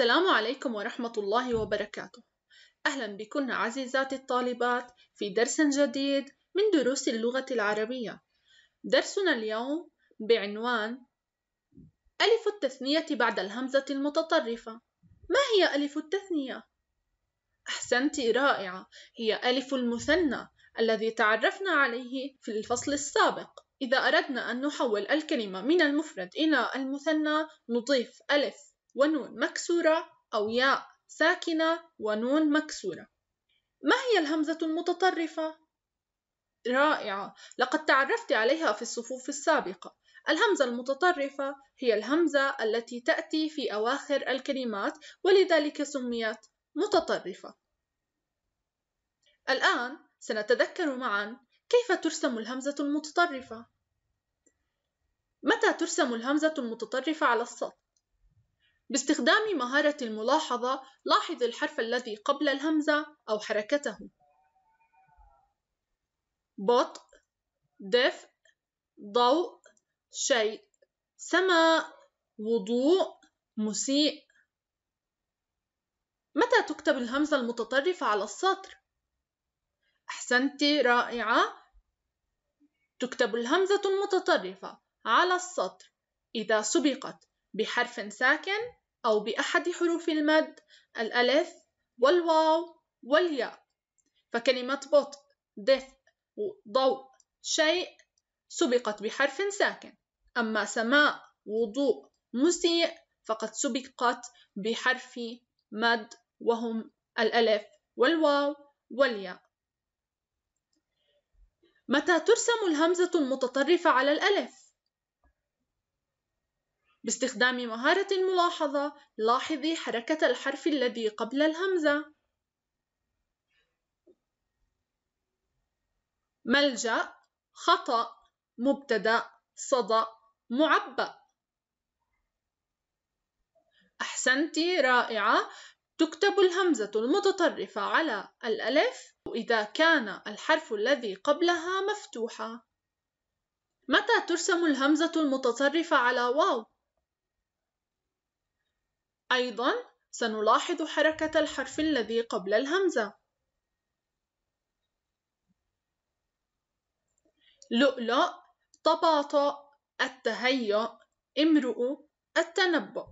السلام عليكم ورحمة الله وبركاته أهلا بكن عزيزاتي الطالبات في درس جديد من دروس اللغة العربية درسنا اليوم بعنوان ألف التثنية بعد الهمزة المتطرفة ما هي ألف التثنية؟ أحسنت رائعة هي ألف المثنى الذي تعرفنا عليه في الفصل السابق إذا أردنا أن نحول الكلمة من المفرد إلى المثنى نضيف ألف ونون مكسورة أو ياء ساكنة ونون مكسورة ما هي الهمزة المتطرفة؟ رائعة لقد تعرفت عليها في الصفوف السابقة الهمزة المتطرفة هي الهمزة التي تأتي في أواخر الكلمات ولذلك سميت متطرفة الآن سنتذكر معا كيف ترسم الهمزة المتطرفة متى ترسم الهمزة المتطرفة على السطر؟ باستخدام مهارة الملاحظة لاحظ الحرف الذي قبل الهمزة أو حركته بطء دفء ضوء شيء سماء وضوء مسيء متى تكتب الهمزة المتطرفة على السطر؟ أحسنت رائعة تكتب الهمزة المتطرفة على السطر إذا سبقت بحرف ساكن أو بأحد حروف المد الألف والواو والياء فكلمة بطء دفء ضوء شيء سبقت بحرف ساكن أما سماء وضوء مسيء فقد سبقت بحرف مد وهم الألف والواو والياء متى ترسم الهمزة المتطرفة على الألف؟ باستخدام مهارة الملاحظة لاحظي حركة الحرف الذي قبل الهمزة ملجأ خطأ مبتدأ صدأ معبأ أحسنت رائعة تكتب الهمزة المتطرفة على الألف إذا كان الحرف الذي قبلها مفتوحة متى ترسم الهمزة المتطرفة على واو؟ أيضا سنلاحظ حركة الحرف الذي قبل الهمزة لؤلؤ تباطؤ التهيؤ امرؤ التنبؤ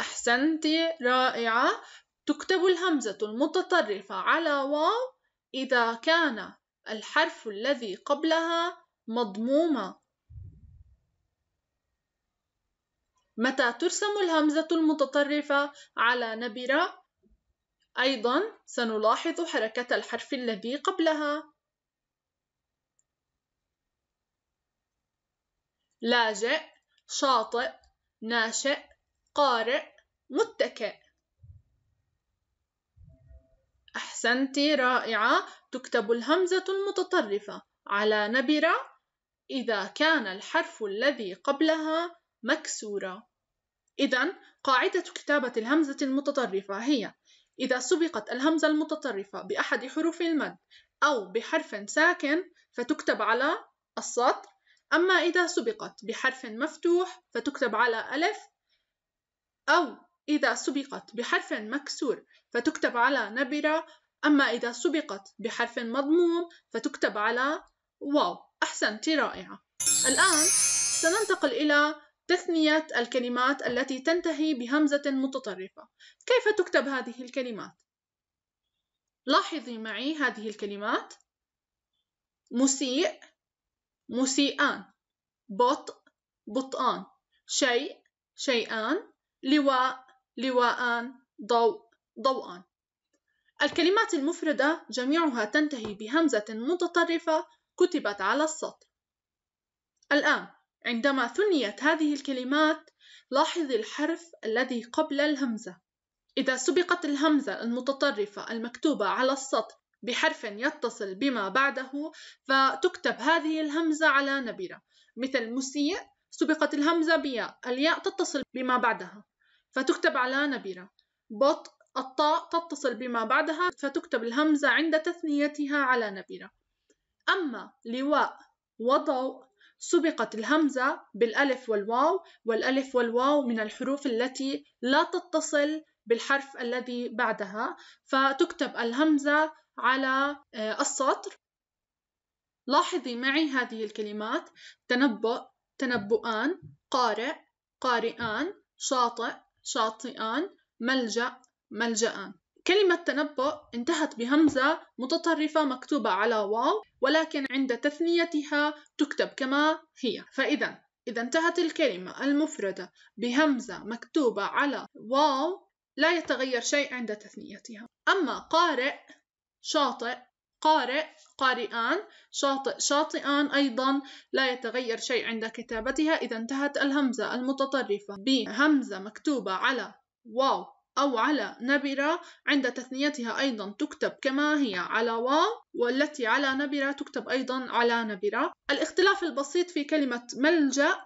أحسنت رائعة تكتب الهمزة المتطرفة على واو إذا كان الحرف الذي قبلها مضمومة متى ترسم الهمزة المتطرفة على نبرة؟ أيضا سنلاحظ حركة الحرف الذي قبلها لاجئ شاطئ ناشئ قارئ متكئ أحسنت رائعة تكتب الهمزة المتطرفة على نبرة إذا كان الحرف الذي قبلها مكسورة إذا قاعدة كتابة الهمزة المتطرفة هي إذا سبقت الهمزة المتطرفة بأحد حروف المد أو بحرف ساكن فتكتب على السطر أما إذا سبقت بحرف مفتوح فتكتب على ألف أو إذا سبقت بحرف مكسور فتكتب على نبرة أما إذا سبقت بحرف مضموم فتكتب على واو أحسنت رائعة الآن سننتقل إلى تثنية الكلمات التي تنتهي بهمزة متطرفة كيف تكتب هذه الكلمات؟ لاحظي معي هذه الكلمات مسيء مسيئان بطء بطآن شيء شيئان لواء لواءان ضوء ضوءان الكلمات المفردة جميعها تنتهي بهمزة متطرفة كتبت على السطر الآن عندما ثنيت هذه الكلمات لاحظ الحرف الذي قبل الهمزة إذا سبقت الهمزة المتطرفة المكتوبة على السطر بحرف يتصل بما بعده فتكتب هذه الهمزة على نبرة مثل مسيء سبقت الهمزة بياء الياء تتصل بما بعدها فتكتب على نبرة بطء الطاء تتصل بما بعدها فتكتب الهمزة عند تثنيتها على نبرة أما لواء وضوء سبقت الهمزة بالألف والواو والألف والواو من الحروف التي لا تتصل بالحرف الذي بعدها فتكتب الهمزة على آه، السطر لاحظي معي هذه الكلمات تنبؤ تنبؤان قارئ قارئان شاطئ شاطئان ملجأ ملجأان كلمة تنبؤ انتهت بهمزة متطرفة مكتوبة على واو ولكن عند تثنيتها تكتب كما هي فإذا إذا انتهت الكلمة المفردة بهمزة مكتوبة على واو لا يتغير شيء عند تثنيتها أما قارئ شاطئ قارئ قارئان شاطئ شاطئان أيضا لا يتغير شيء عند كتابتها إذا انتهت الهمزة المتطرفة بهمزة مكتوبة على واو أو على نبرة عند تثنيتها أيضا تكتب كما هي على واو والتي على نبرة تكتب أيضا على نبرة الاختلاف البسيط في كلمة ملجأ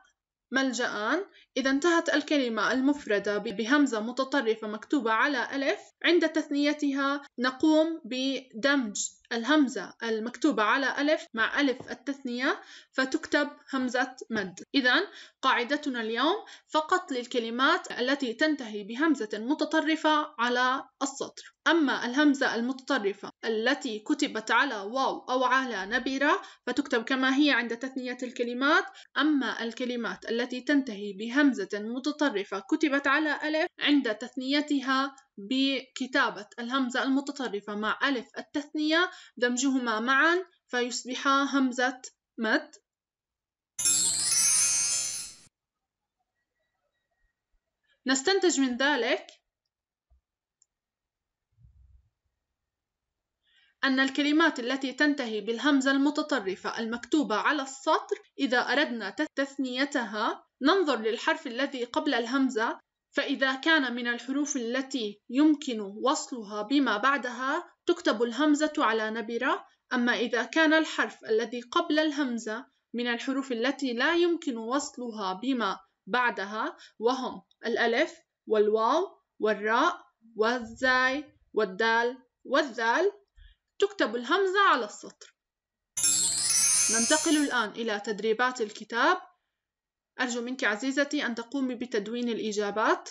ملجأان إذا انتهت الكلمة المفردة بهمزة متطرفة مكتوبة على ألف عند تثنيتها نقوم بدمج الهمزة المكتوبة على ألف مع ألف التثنية فتكتب همزة مد إذا قاعدتنا اليوم فقط للكلمات التي تنتهي بهمزة متطرفة على السطر أما الهمزة المتطرفة التي كتبت على واو أو على نبرة فتكتب كما هي عند تثنية الكلمات أما الكلمات التي تنتهي بهمزة متطرفة كتبت على ألف عند تثنيتها بكتابة الهمزة المتطرفة مع ألف التثنية دمجهما معا فيصبحا همزة مد نستنتج من ذلك أن الكلمات التي تنتهي بالهمزة المتطرفة المكتوبة على السطر إذا أردنا تثنيتها ننظر للحرف الذي قبل الهمزة فإذا كان من الحروف التي يمكن وصلها بما بعدها تكتب الهمزة على نبرة أما إذا كان الحرف الذي قبل الهمزة من الحروف التي لا يمكن وصلها بما بعدها وهم الألف والواو والراء والزاي والدال والذال تكتب الهمزة على السطر ننتقل الآن إلى تدريبات الكتاب أرجو منك عزيزتي أن تقومي بتدوين الإجابات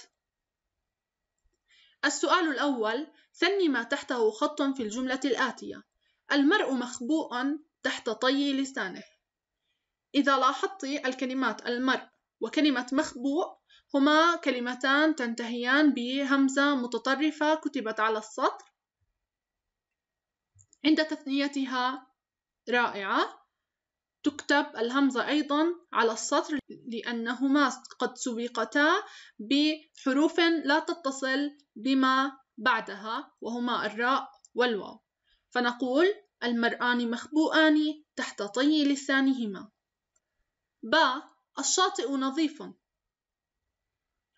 السؤال الأول ثني ما تحته خط في الجملة الآتية المرء مخبوء تحت طي لسانه إذا لاحظت الكلمات المرء وكلمة مخبوء هما كلمتان تنتهيان بهمزة متطرفة كتبت على السطر عند تثنيتها رائعة تكتب الهمزة أيضا على السطر لأنهما قد سبقتا بحروف لا تتصل بما بعدها وهما الراء والواو فنقول المرآن مخبوءان تحت طي لسانهما با الشاطئ نظيف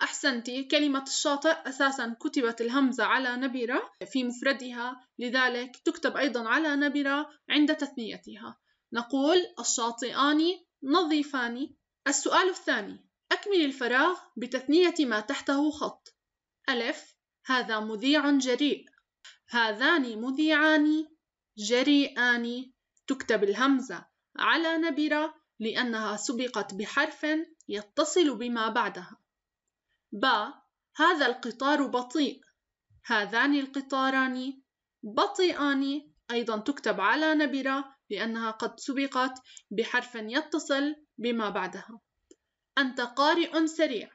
أحسنتي كلمة الشاطئ أساسا كتبت الهمزة على نبرة في مفردها لذلك تكتب أيضا على نبرة عند تثنيتها نقول الشاطئان نظيفان السؤال الثاني أكمل الفراغ بتثنية ما تحته خط ألف هذا مذيع جريء هذان مذيعان جريئان تكتب الهمزة على نبرة لأنها سبقت بحرف يتصل بما بعدها ب هذا القطار بطيء هذان القطاران بطيئان أيضا تكتب على نبرة لأنها قد سبقت بحرف يتصل بما بعدها أنت قارئ سريع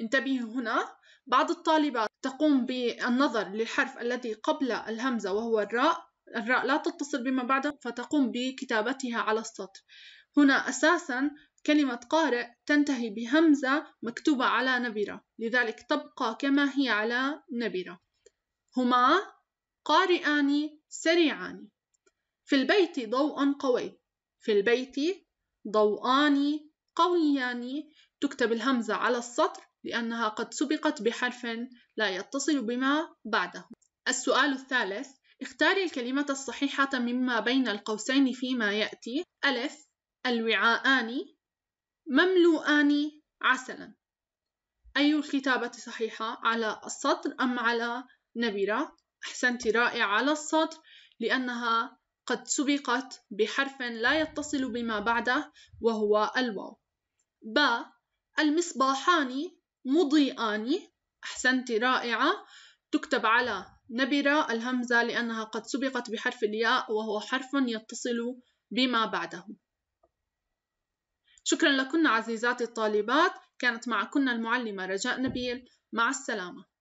انتبه هنا بعض الطالبات تقوم بالنظر للحرف الذي قبل الهمزة وهو الراء الراء لا تتصل بما بعدها فتقوم بكتابتها على السطر هنا أساسا كلمة قارئ تنتهي بهمزة مكتوبة على نبرة لذلك تبقى كما هي على نبرة هما قارئان سريعان في البيت ضوء قوي في البيت ضوءان قويان تكتب الهمزة على السطر لأنها قد سبقت بحرف لا يتصل بما بعده السؤال الثالث اختاري الكلمة الصحيحة مما بين القوسين فيما يأتي ألف الوعاءان مملوءان عسلا أي الكتابة صحيحة على السطر أم على نبرة أحسنت رائع على السطر لأنها قد سبقت بحرف لا يتصل بما بعده وهو الواو ب المصباحان مضيئان أحسنت رائعة تكتب على نبرة الهمزة لأنها قد سبقت بحرف الياء وهو حرف يتصل بما بعده شكرا لكن عزيزاتي الطالبات كانت معكن المعلمة رجاء نبيل مع السلامة